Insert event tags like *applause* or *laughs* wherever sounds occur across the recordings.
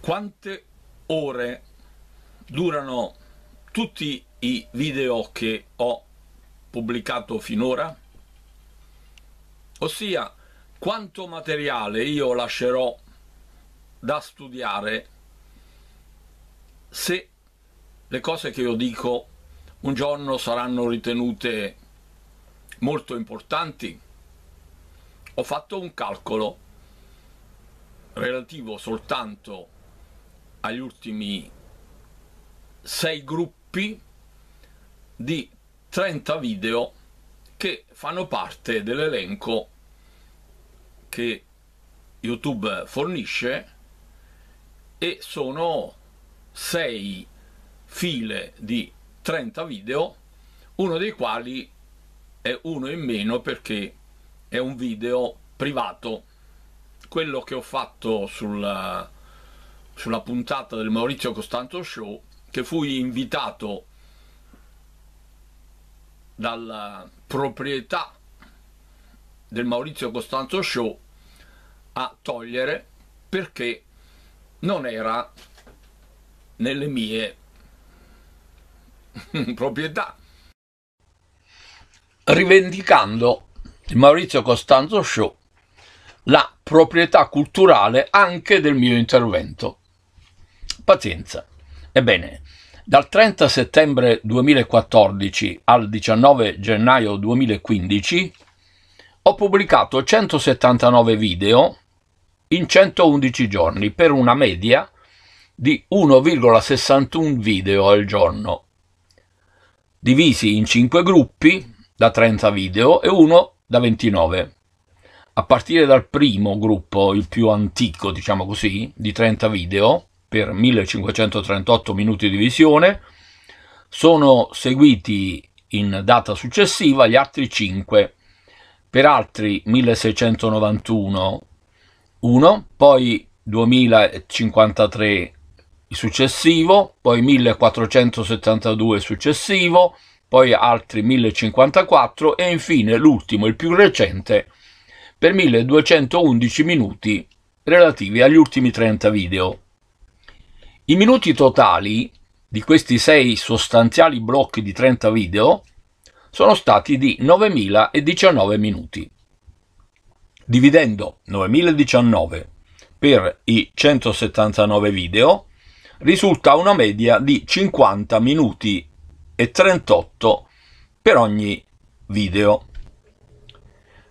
quante ore durano tutti i video che ho pubblicato finora? Ossia, quanto materiale io lascerò da studiare se le cose che io dico un giorno saranno ritenute molto importanti? Ho fatto un calcolo relativo soltanto a agli ultimi sei gruppi di 30 video che fanno parte dell'elenco che YouTube fornisce e sono sei file di 30 video, uno dei quali è uno in meno perché è un video privato. Quello che ho fatto sul sulla puntata del Maurizio Costanzo Show che fui invitato dalla proprietà del Maurizio Costanzo Show a togliere perché non era nelle mie *laughs* proprietà. Rivendicando il Maurizio Costanzo Show la proprietà culturale anche del mio intervento. Pazienza. Ebbene, dal 30 settembre 2014 al 19 gennaio 2015 ho pubblicato 179 video in 111 giorni per una media di 1,61 video al giorno, divisi in 5 gruppi da 30 video e uno da 29. A partire dal primo gruppo, il più antico, diciamo così, di 30 video, per 1538 minuti di visione, sono seguiti in data successiva gli altri 5 per altri 1691 1, poi 2053 il successivo, poi 1472 il successivo, poi altri 1054 e infine l'ultimo, il più recente, per 1211 minuti relativi agli ultimi 30 video. I minuti totali di questi sei sostanziali blocchi di 30 video sono stati di 9.019 minuti. Dividendo 9.019 per i 179 video risulta una media di 50 minuti e 38 per ogni video.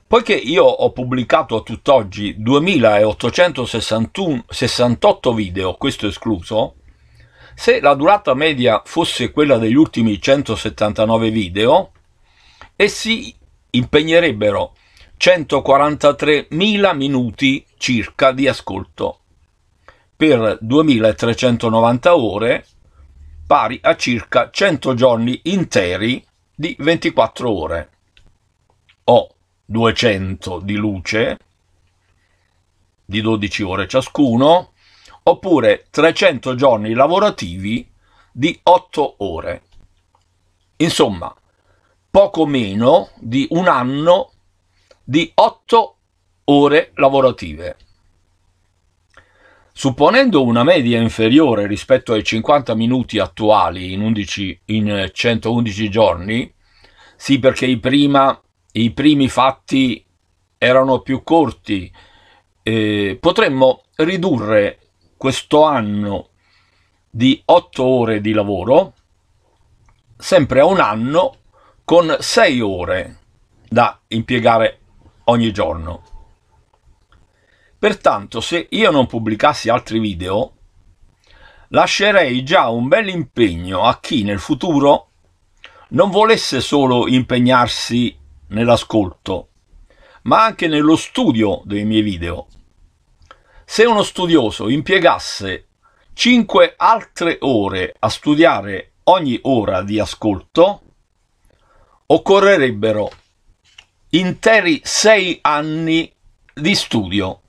Poiché io ho pubblicato a tutt'oggi 2868 video, questo escluso, se la durata media fosse quella degli ultimi 179 video, essi impegnerebbero 143.000 minuti circa di ascolto per 2.390 ore, pari a circa 100 giorni interi di 24 ore. O 200 di luce di 12 ore ciascuno, oppure 300 giorni lavorativi di 8 ore. Insomma, poco meno di un anno di 8 ore lavorative. Supponendo una media inferiore rispetto ai 50 minuti attuali in, 11, in 111 giorni, sì perché i prima i primi fatti erano più corti, eh, potremmo ridurre questo anno di otto ore di lavoro sempre a un anno con sei ore da impiegare ogni giorno. Pertanto se io non pubblicassi altri video lascerei già un bel impegno a chi nel futuro non volesse solo impegnarsi nell'ascolto, ma anche nello studio dei miei video. Se uno studioso impiegasse 5 altre ore a studiare ogni ora di ascolto, occorrerebbero interi 6 anni di studio